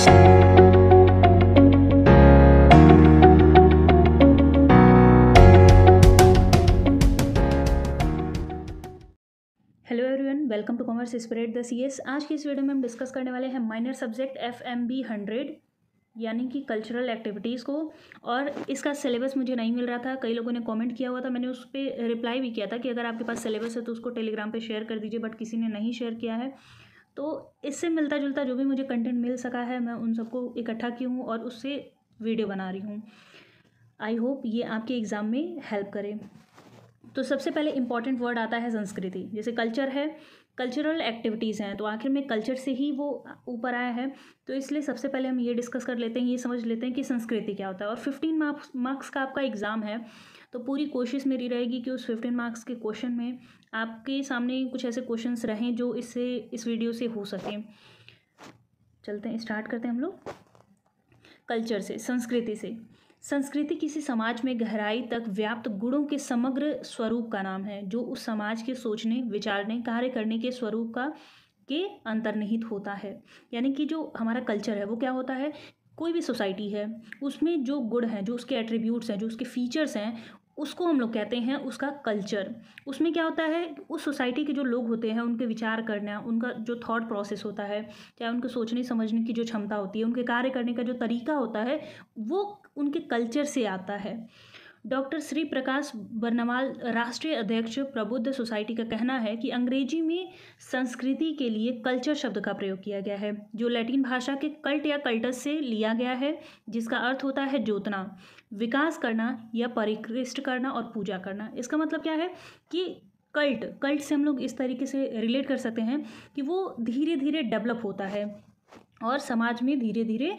hello everyone welcome to commerce spread the CS आज की इस वीडियो में हम डिस्कस करने वाले हैं minor subject F M B hundred यानी कि कल्चरल एक्टिविटीज़ को और इसका सिलेबस मुझे नहीं मिल रहा था कई लोगों ने कमेंट किया हुआ था मैंने उस पर रिप्लाई भी किया था कि अगर आपके पास सिलेबस है तो उसको टेलीग्राम पे शेयर कर दीजिए बट किसी ने नहीं शेयर किया है तो इससे मिलता जुलता जो भी मुझे कंटेंट मिल सका है मैं उन सबको इकट्ठा की हूँ और उससे वीडियो बना रही हूँ आई होप ये आपके एग्ज़ाम में हेल्प करे तो सबसे पहले इम्पॉर्टेंट वर्ड आता है संस्कृति जैसे कल्चर है कल्चरल एक्टिविटीज़ हैं तो आखिर में कल्चर से ही वो ऊपर आया है तो इसलिए सबसे पहले हम ये डिस्कस कर लेते हैं ये समझ लेते हैं कि संस्कृति क्या होता है और फिफ्टीन मार्क्स मार्क्स का आपका एग्ज़ाम है तो पूरी कोशिश मेरी रहेगी कि उस फिफ्टीन मार्क्स के क्वेश्चन में आपके सामने कुछ ऐसे क्वेश्चन रहें जो इससे इस वीडियो से हो सकें चलते हैं स्टार्ट करते हैं हम लोग कल्चर से संस्कृति से संस्कृति किसी समाज में गहराई तक व्याप्त गुणों के समग्र स्वरूप का नाम है जो उस समाज के सोचने विचारने कार्य करने के स्वरूप का के अंतर्निहित होता है यानी कि जो हमारा कल्चर है वो क्या होता है कोई भी सोसाइटी है उसमें जो गुण हैं जो उसके एट्रीब्यूट्स हैं जो उसके फीचर्स हैं उसको हम लोग कहते हैं उसका कल्चर उसमें क्या होता है उस सोसाइटी के जो लोग होते हैं उनके विचार करना उनका जो थॉट प्रोसेस होता है चाहे उनके सोचने समझने की जो क्षमता होती है उनके कार्य करने का जो तरीका होता है वो उनके कल्चर से आता है डॉक्टर श्री प्रकाश बर्नवाल राष्ट्रीय अध्यक्ष प्रबुद्ध सोसाइटी का कहना है कि अंग्रेजी में संस्कृति के लिए कल्चर शब्द का प्रयोग किया गया है जो लैटिन भाषा के कल्ट या कल्टस से लिया गया है जिसका अर्थ होता है जोतना विकास करना या परिकृष्ट करना और पूजा करना इसका मतलब क्या है कि कल्ट कल्ट से हम लोग इस तरीके से रिलेट कर सकते हैं कि वो धीरे धीरे डेवलप होता है और समाज में धीरे धीरे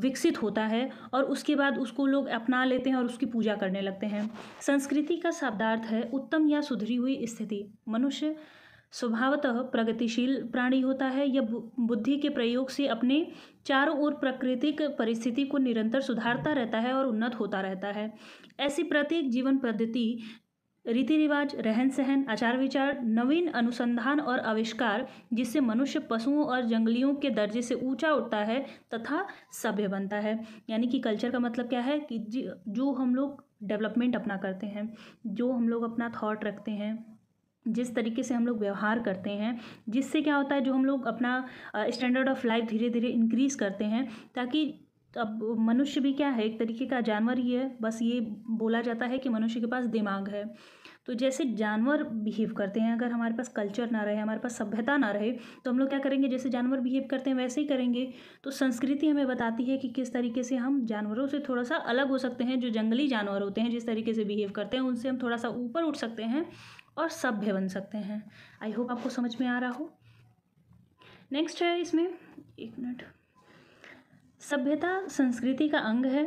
विकसित होता है और उसके बाद उसको लोग अपना लेते हैं और उसकी पूजा करने लगते हैं संस्कृति का शब्दार्थ है उत्तम या सुधरी हुई स्थिति मनुष्य स्वभावतः प्रगतिशील प्राणी होता है यह बुद्धि के प्रयोग से अपने चारों ओर प्राकृतिक परिस्थिति को निरंतर सुधारता रहता है और उन्नत होता रहता है ऐसी प्रत्येक जीवन पद्धति रीति रिवाज रहन सहन आचार विचार नवीन अनुसंधान और आविष्कार जिससे मनुष्य पशुओं और जंगलियों के दर्जे से ऊंचा उठता है तथा सभ्य बनता है यानी कि कल्चर का मतलब क्या है कि जो हम लोग डेवलपमेंट अपना करते हैं जो हम लोग अपना थॉट रखते हैं जिस तरीके से हम लोग व्यवहार करते हैं जिससे क्या होता है जो हम लोग अपना स्टैंडर्ड ऑफ लाइफ धीरे धीरे इंक्रीज़ करते हैं ताकि तो अब मनुष्य भी क्या है एक तरीके का जानवर ही है बस ये बोला जाता है कि मनुष्य के पास दिमाग है तो जैसे जानवर बिहेव करते हैं अगर हमारे पास कल्चर ना रहे हमारे पास सभ्यता ना रहे तो हम लोग क्या करेंगे जैसे जानवर बिहेव करते हैं वैसे ही करेंगे तो संस्कृति हमें बताती है कि किस तरीके से हम जानवरों से थोड़ा सा अलग हो सकते हैं जो जंगली जानवर होते हैं जिस तरीके से बिहेव करते हैं उनसे हम थोड़ा सा ऊपर उठ सकते हैं और सभ्य बन सकते हैं आई होप आपको समझ में आ रहा हो नेक्स्ट है इसमें एक मिनट सभ्यता संस्कृति का अंग है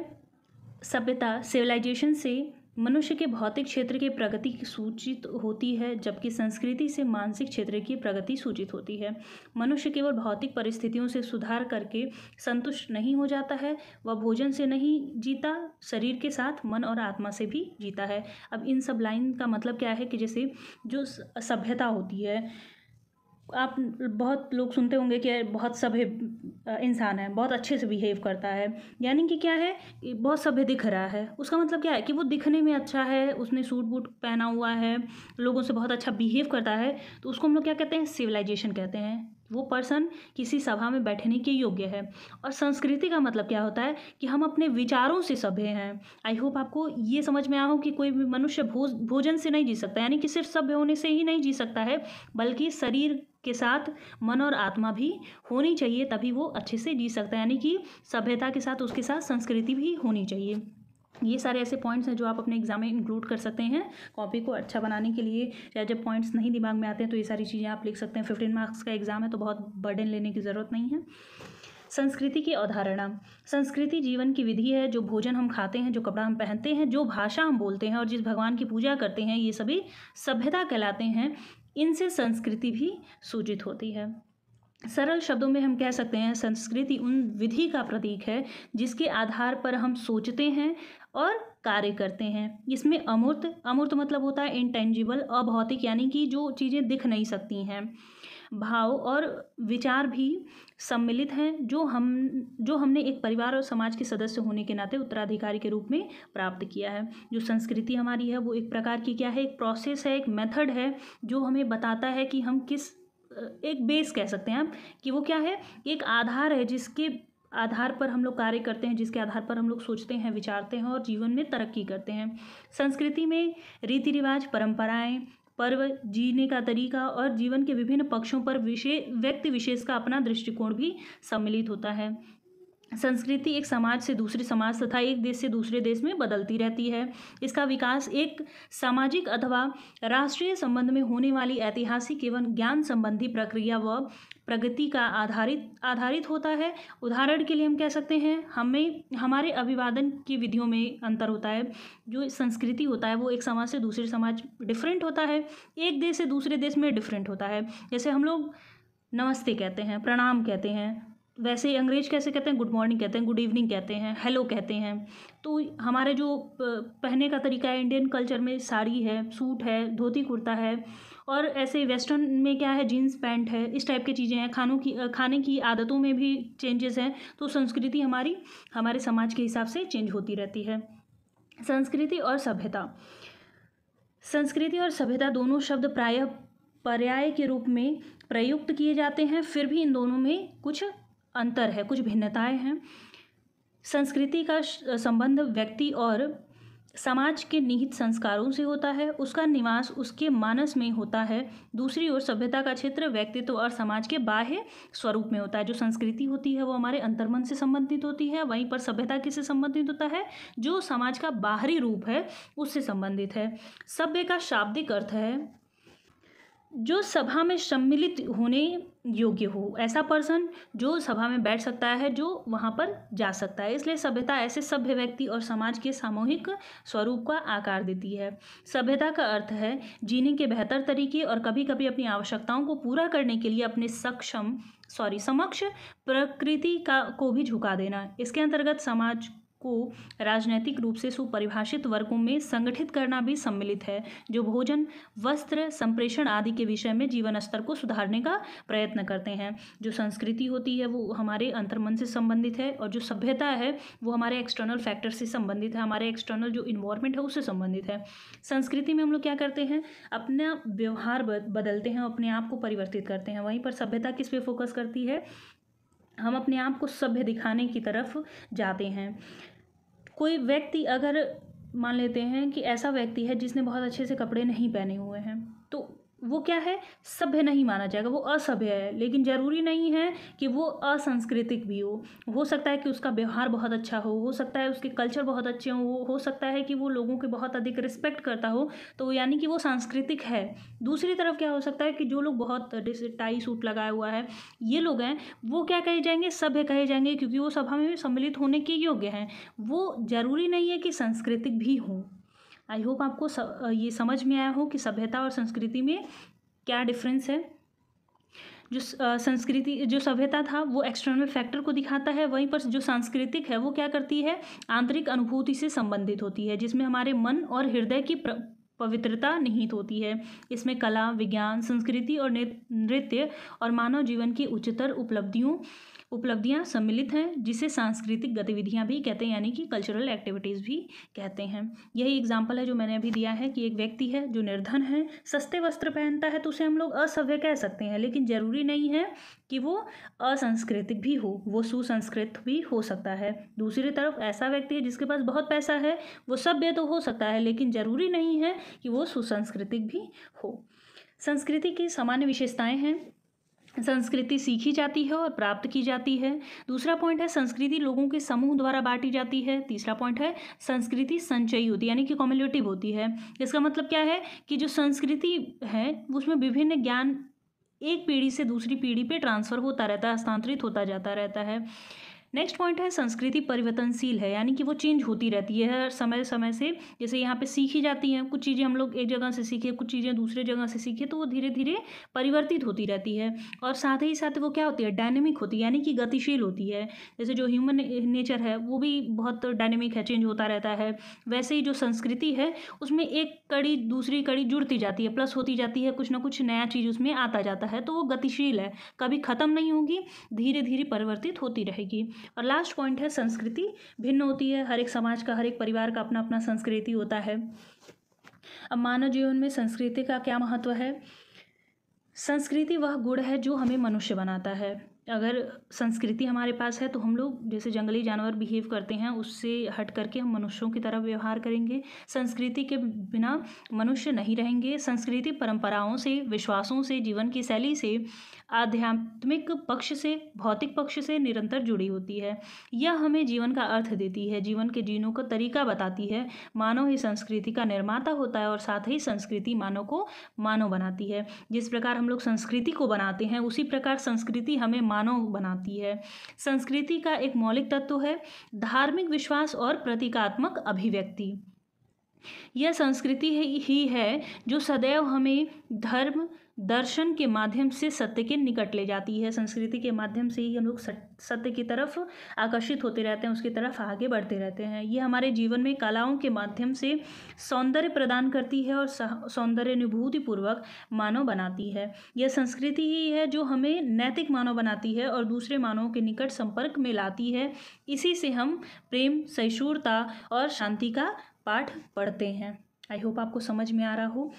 सभ्यता सिविलाइजेशन से मनुष्य के भौतिक क्षेत्र की प्रगति सूचित होती है जबकि संस्कृति से मानसिक क्षेत्र की प्रगति सूचित होती है मनुष्य केवल भौतिक परिस्थितियों से सुधार करके संतुष्ट नहीं हो जाता है वह भोजन से नहीं जीता शरीर के साथ मन और आत्मा से भी जीता है अब इन सब लाइन का मतलब क्या है कि जैसे जो सभ्यता होती है आप बहुत लोग सुनते होंगे कि बहुत सभ्य इंसान है बहुत अच्छे से बिहेव करता है यानी कि क्या है बहुत सभ्य दिख रहा है उसका मतलब क्या है कि वो दिखने में अच्छा है उसने सूट बूट पहना हुआ है लोगों से बहुत अच्छा बिहेव करता है तो उसको हम लोग क्या कहते हैं सिविलाइजेशन कहते हैं वो पर्सन किसी सभा में बैठने के योग्य है और संस्कृति का मतलब क्या होता है कि हम अपने विचारों से सभ्य हैं आई होप आपको ये समझ में आया हो कि कोई भी मनुष्य भोज भोजन से नहीं जी सकता यानी कि सिर्फ सभ्य होने से ही नहीं जी सकता है बल्कि शरीर के साथ मन और आत्मा भी होनी चाहिए तभी वो अच्छे से जी सकता है यानी कि सभ्यता के साथ उसके साथ संस्कृति भी होनी चाहिए ये सारे ऐसे पॉइंट्स हैं जो आप अपने एग्जाम में इंक्लूड कर सकते हैं कॉपी को अच्छा बनाने के लिए या जब पॉइंट्स नहीं दिमाग में आते हैं तो ये सारी चीज़ें आप लिख सकते हैं फिफ्टीन मार्क्स का एग्ज़ाम है तो बहुत बर्डन लेने की ज़रूरत नहीं है संस्कृति की अवधारणा संस्कृति जीवन की विधि है जो भोजन हम खाते हैं जो कपड़ा हम पहनते हैं जो भाषा हम बोलते हैं और जिस भगवान की पूजा करते हैं ये सभी सभ्यता कहलाते हैं इनसे संस्कृति भी सूचित होती है सरल शब्दों में हम कह सकते हैं संस्कृति उन विधि का प्रतीक है जिसके आधार पर हम सोचते हैं और कार्य करते हैं इसमें अमूर्त अमूर्त मतलब होता है इंटेंजिबल अभौतिक यानी कि जो चीज़ें दिख नहीं सकती हैं भाव और विचार भी सम्मिलित हैं जो हम जो हमने एक परिवार और समाज के सदस्य होने के नाते उत्तराधिकारी के रूप में प्राप्त किया है जो संस्कृति हमारी है वो एक प्रकार की क्या है एक प्रोसेस है एक मेथड है जो हमें बताता है कि हम किस एक बेस कह सकते हैं आप कि वो क्या है एक आधार है जिसके आधार पर हम लोग कार्य करते हैं जिसके आधार पर हम लोग सोचते हैं विचारते हैं और जीवन में तरक्की करते हैं संस्कृति में रीति रिवाज परंपराएं पर्व जीने का तरीका और जीवन के विभिन्न पक्षों पर विशेष व्यक्ति विशेष का अपना दृष्टिकोण भी सम्मिलित होता है संस्कृति एक समाज से दूसरे समाज तथा एक देश से दूसरे देश में बदलती रहती है इसका विकास एक सामाजिक अथवा राष्ट्रीय संबंध में होने वाली ऐतिहासिक एवं ज्ञान संबंधी प्रक्रिया व प्रगति का आधारित आधारित होता है उदाहरण के लिए हम कह सकते हैं हमें हमारे अभिवादन की विधियों में अंतर होता है जो संस्कृति होता है वो एक समाज से दूसरे समाज डिफरेंट होता है एक देश से दूसरे देश में डिफरेंट होता है जैसे हम लोग नमस्ते कहते हैं प्रणाम कहते हैं वैसे अंग्रेज कैसे कहते हैं गुड मॉर्निंग कहते हैं गुड इवनिंग कहते हैं हेलो कहते हैं तो हमारे जो पहने का तरीका है इंडियन कल्चर में साड़ी है सूट है धोती कुर्ता है और ऐसे वेस्टर्न में क्या है जीन्स पैंट है इस टाइप की चीज़ें हैं खानों की खाने की आदतों में भी चेंजेस हैं तो संस्कृति हमारी हमारे समाज के हिसाब से चेंज होती रहती है संस्कृति और सभ्यता संस्कृति और सभ्यता दोनों शब्द प्राय पर्याय के रूप में प्रयुक्त किए जाते हैं फिर भी इन दोनों में कुछ अंतर है कुछ भिन्नताएं हैं संस्कृति का संबंध व्यक्ति और समाज के निहित संस्कारों से होता है उसका निवास उसके मानस में होता है दूसरी ओर सभ्यता का क्षेत्र व्यक्तित्व और समाज के बाह्य स्वरूप में होता है जो संस्कृति होती है वो हमारे अंतर्मन से संबंधित होती है वहीं पर सभ्यता किससे संबंधित होता है जो समाज का बाहरी रूप है उससे संबंधित है सभ्य का शाब्दिक अर्थ है जो सभा में सम्मिलित होने योग्य हो ऐसा पर्सन जो सभा में बैठ सकता है जो वहाँ पर जा सकता है इसलिए सभ्यता ऐसे सभ्य व्यक्ति और समाज के सामूहिक स्वरूप का आकार देती है सभ्यता का अर्थ है जीने के बेहतर तरीके और कभी कभी अपनी आवश्यकताओं को पूरा करने के लिए अपने सक्षम सॉरी समक्ष प्रकृति का को भी झुका देना इसके अंतर्गत समाज को राजनैतिक रूप से सुपरिभाषित वर्गों में संगठित करना भी सम्मिलित है जो भोजन वस्त्र संप्रेषण आदि के विषय में जीवन स्तर को सुधारने का प्रयत्न करते हैं जो संस्कृति होती है वो हमारे अंतर्मन से संबंधित है और जो सभ्यता है वो हमारे एक्सटर्नल फैक्टर से संबंधित है हमारे एक्सटर्नल जो इन्वायरमेंट है उससे संबंधित है संस्कृति में हम लोग क्या करते हैं अपना व्यवहार बदलते हैं अपने आप को परिवर्तित करते हैं वहीं पर सभ्यता किस पे फोकस करती है हम अपने आप को सभ्य दिखाने की तरफ जाते हैं कोई व्यक्ति अगर मान लेते हैं कि ऐसा व्यक्ति है जिसने बहुत अच्छे से कपड़े नहीं पहने हुए हैं तो वो क्या है सभ्य नहीं माना जाएगा वो असभ्य है लेकिन ज़रूरी नहीं है कि वो असंस्कृतिक भी हो हो सकता है कि उसका व्यवहार बहुत अच्छा हो हो सकता है उसके कल्चर बहुत अच्छे हों वो हो सकता है कि वो लोगों के बहुत अधिक रिस्पेक्ट करता हो तो यानी कि वो सांस्कृतिक है दूसरी तरफ क्या हो सकता है कि जो लोग बहुत टाई सूट लगाया हुआ है ये लोग हैं वो क्या कहे जाएंगे सभ्य कहे जाएंगे क्योंकि वो सभा में सम्मिलित होने के योग्य हैं वो ज़रूरी नहीं है कि सांस्कृतिक भी हों आई होप आपको स, ये समझ में आया हो कि सभ्यता और संस्कृति में क्या डिफरेंस है जो संस्कृति जो सभ्यता था वो एक्सटर्नल फैक्टर को दिखाता है वहीं पर जो सांस्कृतिक है वो क्या करती है आंतरिक अनुभूति से संबंधित होती है जिसमें हमारे मन और हृदय की प्र, पवित्रता निहित होती है इसमें कला विज्ञान संस्कृति और नृत्य और मानव जीवन की उच्चतर उपलब्धियों उपलब्धियां सम्मिलित हैं जिसे सांस्कृतिक गतिविधियां भी कहते हैं यानी कि कल्चरल एक्टिविटीज़ भी कहते हैं यही एग्जाम्पल है जो मैंने अभी दिया है कि एक व्यक्ति है जो निर्धन है सस्ते वस्त्र पहनता है तो उसे हम लोग असभ्य कह सकते हैं लेकिन ज़रूरी नहीं है कि वो असंस्कृतिक भी हो वो सुसंस्कृत भी हो सकता है दूसरी तरफ ऐसा व्यक्ति है जिसके पास बहुत पैसा है वो सभ्य तो हो सकता है लेकिन ज़रूरी नहीं है कि वो सुसंस्कृतिक भी हो संस्कृति की सामान्य विशेषताएं हैं संस्कृति सीखी जाती है और प्राप्त की जाती है दूसरा पॉइंट है संस्कृति लोगों के समूह द्वारा बांटी जाती है तीसरा पॉइंट है संस्कृति संचयी होती है यानी कि कॉम्युलेटिव होती है इसका मतलब क्या है कि जो संस्कृति है उसमें विभिन्न ज्ञान एक पीढ़ी से दूसरी पीढ़ी पे ट्रांसफ़र होता रहता है हस्तांतरित होता जाता रहता है नेक्स्ट पॉइंट है संस्कृति परिवर्तनशील है यानी कि वो चेंज होती रहती है हर समय समय से जैसे यहाँ पे सीखी जाती हैं कुछ चीज़ें हम लोग एक जगह से सीखे कुछ चीज़ें दूसरे जगह से सीखे तो वो धीरे धीरे परिवर्तित होती रहती है और साथ ही साथ वो क्या होती है डायनेमिक होती है यानी कि गतिशील होती है जैसे जो ह्यूमन नेचर है वो भी बहुत डायनेमिक है चेंज होता रहता है वैसे ही जो संस्कृति है उसमें एक कड़ी दूसरी कड़ी जुड़ती जाती है प्लस होती जाती है कुछ ना कुछ नया चीज़ उसमें आता जाता है तो वो गतिशील है कभी ख़त्म नहीं होगी धीरे धीरे परिवर्तित होती रहेगी और लास्ट पॉइंट है संस्कृति भिन्न होती है हर एक समाज का हर एक परिवार का अपना अपना संस्कृति होता है अब मानव जीवन में संस्कृति का क्या महत्व है संस्कृति वह गुण है जो हमें मनुष्य बनाता है अगर संस्कृति हमारे पास है तो हम लोग जैसे जंगली जानवर बिहेव करते हैं उससे हट करके हम मनुष्यों की तरह व्यवहार करेंगे संस्कृति के बिना मनुष्य नहीं रहेंगे संस्कृति परंपराओं से विश्वासों से जीवन की शैली से आध्यात्मिक पक्ष से भौतिक पक्ष से निरंतर जुड़ी होती है यह हमें जीवन का अर्थ देती है जीवन के जीनों का तरीका बताती है मानव ही संस्कृति का निर्माता होता है और साथ ही संस्कृति मानव को मानव बनाती है जिस प्रकार हम लोग संस्कृति को बनाते हैं उसी प्रकार संस्कृति हमें मानव बनाती है संस्कृति का एक मौलिक तत्व है धार्मिक विश्वास और प्रतीकात्मक अभिव्यक्ति यह संस्कृति ही है जो सदैव हमें धर्म दर्शन के माध्यम से सत्य के निकट ले जाती है संस्कृति के माध्यम से ही हम लोग सत्य की तरफ आकर्षित होते रहते हैं उसकी तरफ आगे बढ़ते रहते हैं ये हमारे जीवन में कलाओं के माध्यम से सौंदर्य प्रदान करती है और सौंदर्य अनुभूतिपूर्वक मानव बनाती है यह संस्कृति ही है जो हमें नैतिक मानव बनाती है और दूसरे मानवों के निकट संपर्क में लाती है इसी से हम प्रेम सहिष्णुता और शांति का पाठ पढ़ते हैं आई होप आपको समझ में आ रहा हो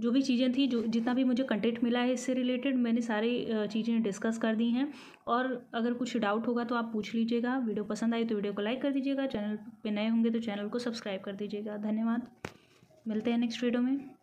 जो भी चीज़ें थी जो जितना भी मुझे कंटेंट मिला है इससे रिलेटेड मैंने सारी चीज़ें डिस्कस कर दी हैं और अगर कुछ डाउट होगा तो आप पूछ लीजिएगा वीडियो पसंद आई तो वीडियो को लाइक कर दीजिएगा चैनल पर नए होंगे तो चैनल को सब्सक्राइब कर दीजिएगा धन्यवाद मिलते हैं नेक्स्ट वीडियो में